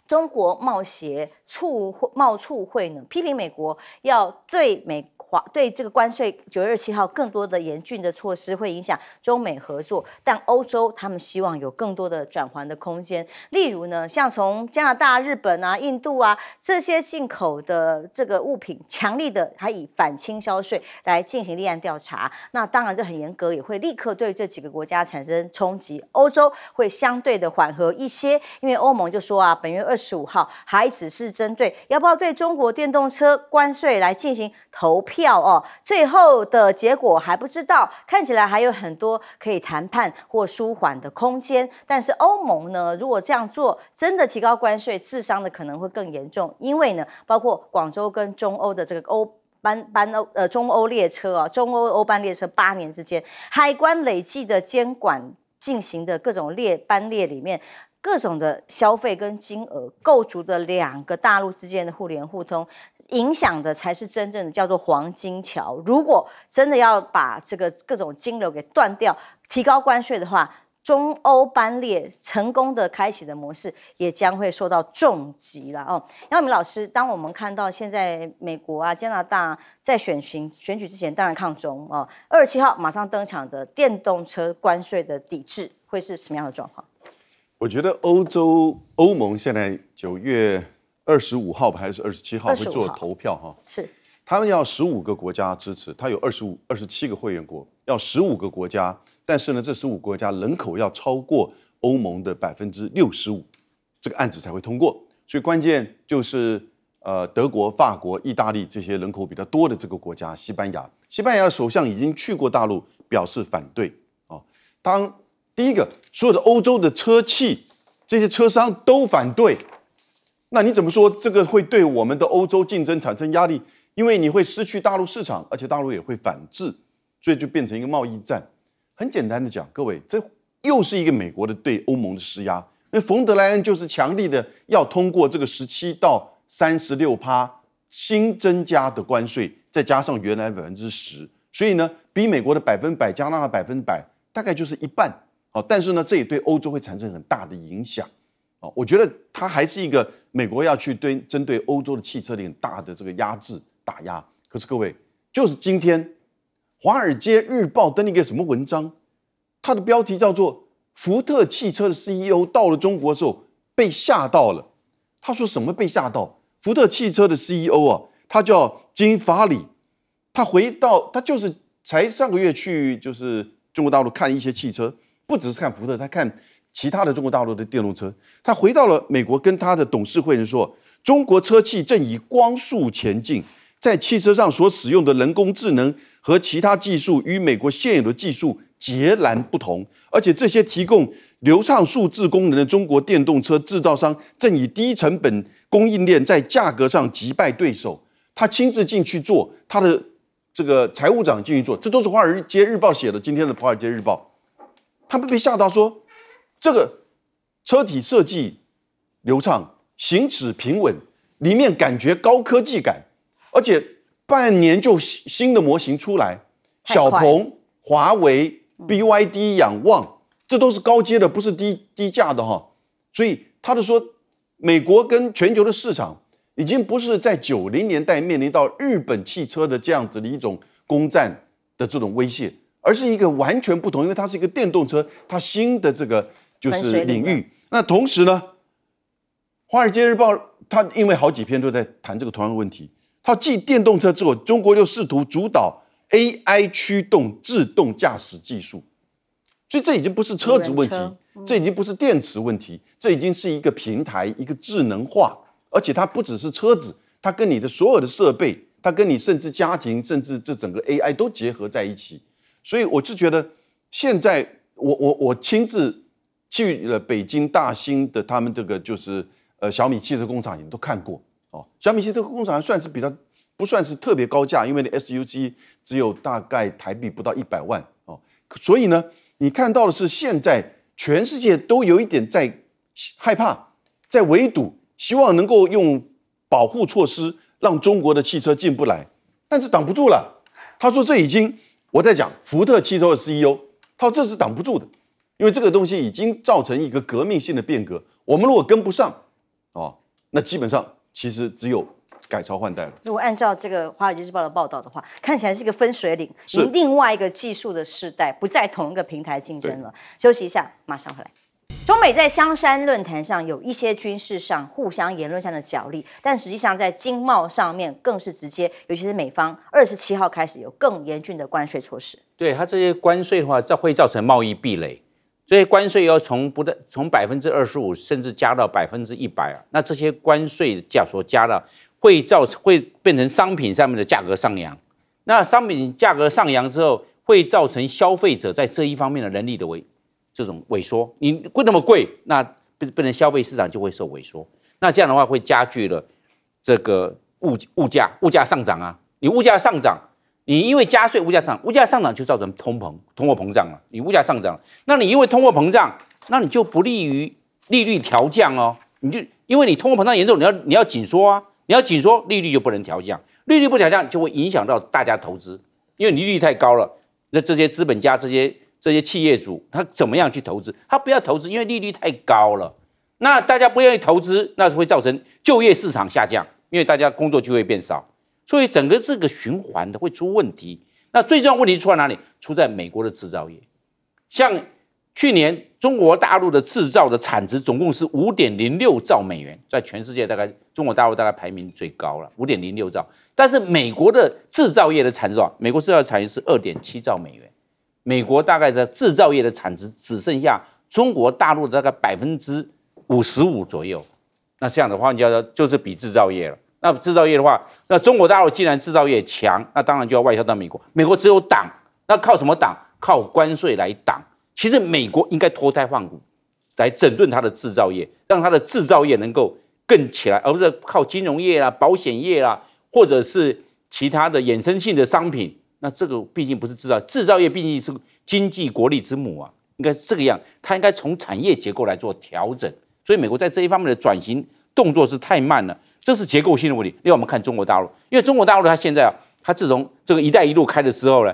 中国贸协促贸促会呢，批评美国要对美。对这个关税，九月二七号更多的严峻的措施会影响中美合作，但欧洲他们希望有更多的转圜的空间。例如呢，像从加拿大、日本啊、印度啊这些进口的这个物品，强力的还以反倾销税来进行立案调查。那当然这很严格，也会立刻对这几个国家产生冲击。欧洲会相对的缓和一些，因为欧盟就说啊，本月二十五号还只是针对要不要对中国电动车关税来进行投票。掉哦，最后的结果还不知道，看起来还有很多可以谈判或舒缓的空间。但是欧盟呢，如果这样做，真的提高关税，智商的可能会更严重。因为呢，包括广州跟中欧的这个欧班班欧呃中欧列车啊，中欧欧班列车八年之间，海关累计的监管进行的各种列班列里面。各种的消费跟金额构筑的两个大陆之间的互联互通，影响的才是真正的叫做黄金桥。如果真的要把这个各种金流给断掉，提高关税的话，中欧班列成功的开启的模式也将会受到重击了哦。杨明老师，当我们看到现在美国啊、加拿大在选行选举之前，当然抗中哦，二十七号马上登场的电动车关税的抵制会是什么样的状况？我觉得欧洲欧盟现在九月二十五号吧，还是二十七号会做投票哈。是，他们要十五个国家支持，它有二十五二十七个会员国，要十五个国家，但是呢，这十五个国家人口要超过欧盟的百分之六十五，这个案子才会通过。所以关键就是呃，德国、法国、意大利这些人口比较多的这个国家，西班牙，西班牙的首相已经去过大陆，表示反对啊。当第一个，所有的欧洲的车企，这些车商都反对。那你怎么说这个会对我们的欧洲竞争产生压力？因为你会失去大陆市场，而且大陆也会反制，所以就变成一个贸易战。很简单的讲，各位，这又是一个美国的对欧盟的施压。那冯德莱恩就是强力的要通过这个十七到三十六趴新增加的关税，再加上原来百分之十，所以呢，比美国的百分百，加拿大百分百，大概就是一半。好，但是呢，这也对欧洲会产生很大的影响。啊，我觉得它还是一个美国要去对针对欧洲的汽车的很大的这个压制打压。可是各位，就是今天《华尔街日报》登了一个什么文章？它的标题叫做《福特汽车的 CEO 到了中国的时候被吓到了》。他说什么被吓到？福特汽车的 CEO 啊，他叫金法里，他回到他就是才上个月去就是中国大陆看一些汽车。不只是看福特，他看其他的中国大陆的电动车。他回到了美国，跟他的董事会人说：“中国车企正以光速前进，在汽车上所使用的人工智能和其他技术与美国现有的技术截然不同。而且这些提供流畅数字功能的中国电动车制造商正以低成本供应链在价格上击败对手。”他亲自进去做，他的这个财务长进去做，这都是《华尔街日报》写的。今天的《华尔街日报》。他们被吓到说：“这个车体设计流畅，行驶平稳，里面感觉高科技感，而且半年就新的模型出来。小鹏、华为、BYD、仰望，这都是高阶的，不是低低价的哈。所以他就说，美国跟全球的市场已经不是在九零年代面临到日本汽车的这样子的一种攻占的这种威胁。”而是一个完全不同，因为它是一个电动车，它新的这个就是领域。那同时呢，《华尔街日报》它因为好几篇都在谈这个同样的问题。它继电动车之后，中国又试图主导 AI 驱动自动驾驶技术。所以这已经不是车子问题，这已经不是电池问题，这已经是一个平台，一个智能化。而且它不只是车子，它跟你的所有的设备，它跟你甚至家庭，甚至这整个 AI 都结合在一起。所以我就觉得，现在我我我亲自去了北京大兴的他们这个就是呃小米汽车工厂，也都看过哦。小米汽车工厂算是比较不算是特别高价，因为那 S U V 只有大概台币不到一百万哦。所以呢，你看到的是现在全世界都有一点在害怕，在围堵，希望能够用保护措施让中国的汽车进不来，但是挡不住了。他说这已经。我在讲福特汽车的 CEO，他说这是挡不住的，因为这个东西已经造成一个革命性的变革。我们如果跟不上，哦，那基本上其实只有改朝换代了。如果按照这个《华尔街日报》的报道的话，看起来是一个分水岭，是另外一个技术的世代不在同一个平台竞争了。休息一下，马上回来。中美在香山论坛上有一些军事上互相言论上的角力，但实际上在经贸上面更是直接，尤其是美方二十七号开始有更严峻的关税措施。对它这些关税的话，这会造成贸易壁垒。这些关税要从不但从百分之二十五甚至加到百分之一百啊，那这些关税价所加的会造成会变成商品上面的价格上扬。那商品价格上扬之后，会造成消费者在这一方面的能力的危。这种萎缩，你贵那么贵，那不不成消费市场就会受萎缩。那这样的话会加剧了这个物物价物价上涨啊。你物价上涨，你因为加税，物价上物价上涨就造成通膨通货膨胀了。你物价上涨，那你因为通货膨胀，那你就不利于利率调降哦。你就因为你通货膨胀严重，你要你要紧缩啊，你要紧缩，利率就不能调降。利率不调降，就会影响到大家投资，因为利率太高了，那这些资本家这些。这些企业主他怎么样去投资？他不要投资，因为利率太高了。那大家不愿意投资，那是会造成就业市场下降，因为大家工作机会变少，所以整个这个循环的会出问题。那最重要问题出在哪里？出在美国的制造业。像去年中国大陆的制造的产值总共是五点零六兆美元，在全世界大概中国大陆大概排名最高了，五点零六兆。但是美国的制造业的产值啊，美国制造产值是二点七兆美元。美国大概的制造业的产值只剩下中国大陆的大概百分之五十五左右，那这样的话，就要就是比制造业了。那制造业的话，那中国大陆既然制造业强，那当然就要外销到美国。美国只有挡，那靠什么挡？靠关税来挡。其实美国应该脱胎换骨，来整顿它的制造业，让它的制造业能够更起来，而不是靠金融业啊、保险业啊，或者是其他的衍生性的商品。那这个毕竟不是制造，制造业毕竟是经济国力之母啊，应该是这个样，它应该从产业结构来做调整。所以美国在这一方面的转型动作是太慢了，这是结构性的问题。另外我们看中国大陆，因为中国大陆它现在啊，它自从这个“一带一路”开的时候呢，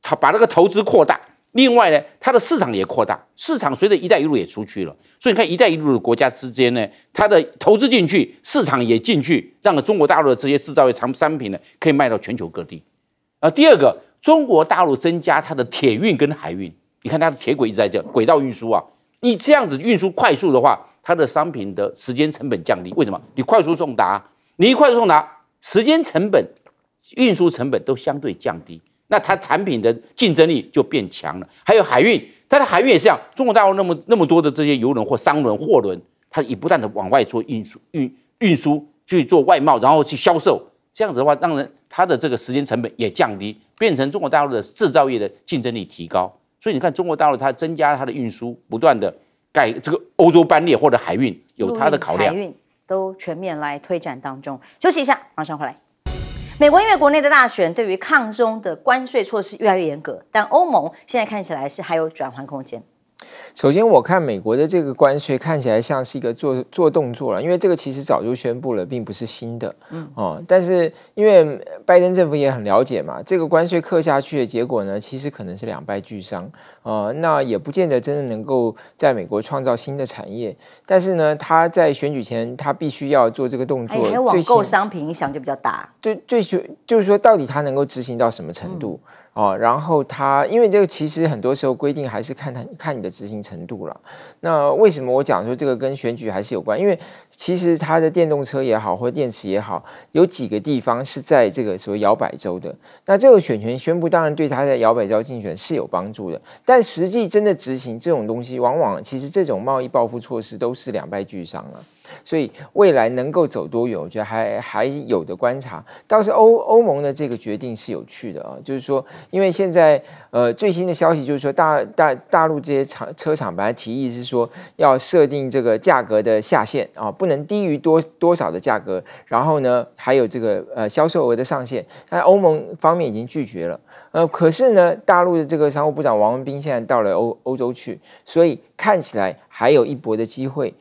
它把那个投资扩大，另外呢，它的市场也扩大，市场随着“一带一路”也出去了。所以你看“一带一路”的国家之间呢，它的投资进去，市场也进去，让中国大陆的这些制造业产商品呢，可以卖到全球各地。啊，第二个，中国大陆增加它的铁运跟海运。你看它的铁轨一直在这，轨道运输啊，你这样子运输快速的话，它的商品的时间成本降低。为什么？你快速送达，你一快速送达，时间成本、运输成本都相对降低，那它产品的竞争力就变强了。还有海运，它的海运也是这样，中国大陆那么那么多的这些游轮或商轮、货轮，它也不断的往外做运输、运运输去做外贸，然后去销售。这样子的话，让人。它的这个时间成本也降低，变成中国大陆的制造业的竞争力提高。所以你看，中国大陆它增加它的运输，不断的改这个欧洲班列或者海运，有它的考量。海运都全面来推展当中。休息一下，马上回来。美国因为国内的大选，对于抗中的关税措施越来越严格，但欧盟现在看起来是还有转换空间。首先，我看美国的这个关税看起来像是一个做做动作了，因为这个其实早就宣布了，并不是新的。嗯哦，但是因为拜登政府也很了解嘛，这个关税刻下去的结果呢，其实可能是两败俱伤呃，那也不见得真的能够在美国创造新的产业。但是呢，他在选举前他必须要做这个动作。还网购商品影响就比较大。最最最就是说，到底他能够执行到什么程度？哦，然后他因为这个其实很多时候规定还是看他看你的执行程度了。那为什么我讲说这个跟选举还是有关？因为其实他的电动车也好，或电池也好，有几个地方是在这个所谓摇摆州的。那这个选权宣布当然对他在摇摆州竞选是有帮助的，但实际真的执行这种东西，往往其实这种贸易报复措施都是两败俱伤了。所以未来能够走多远，我觉得还还有的观察。倒是欧欧盟的这个决定是有趣的啊，就是说，因为现在呃最新的消息就是说，大大大陆这些厂车厂本来提议是说要设定这个价格的下限啊，不能低于多多少的价格，然后呢还有这个呃销售额的上限。但欧盟方面已经拒绝了，呃，可是呢，大陆的这个商务部长王文斌现在到了欧欧洲去，所以看起来还有一搏的机会。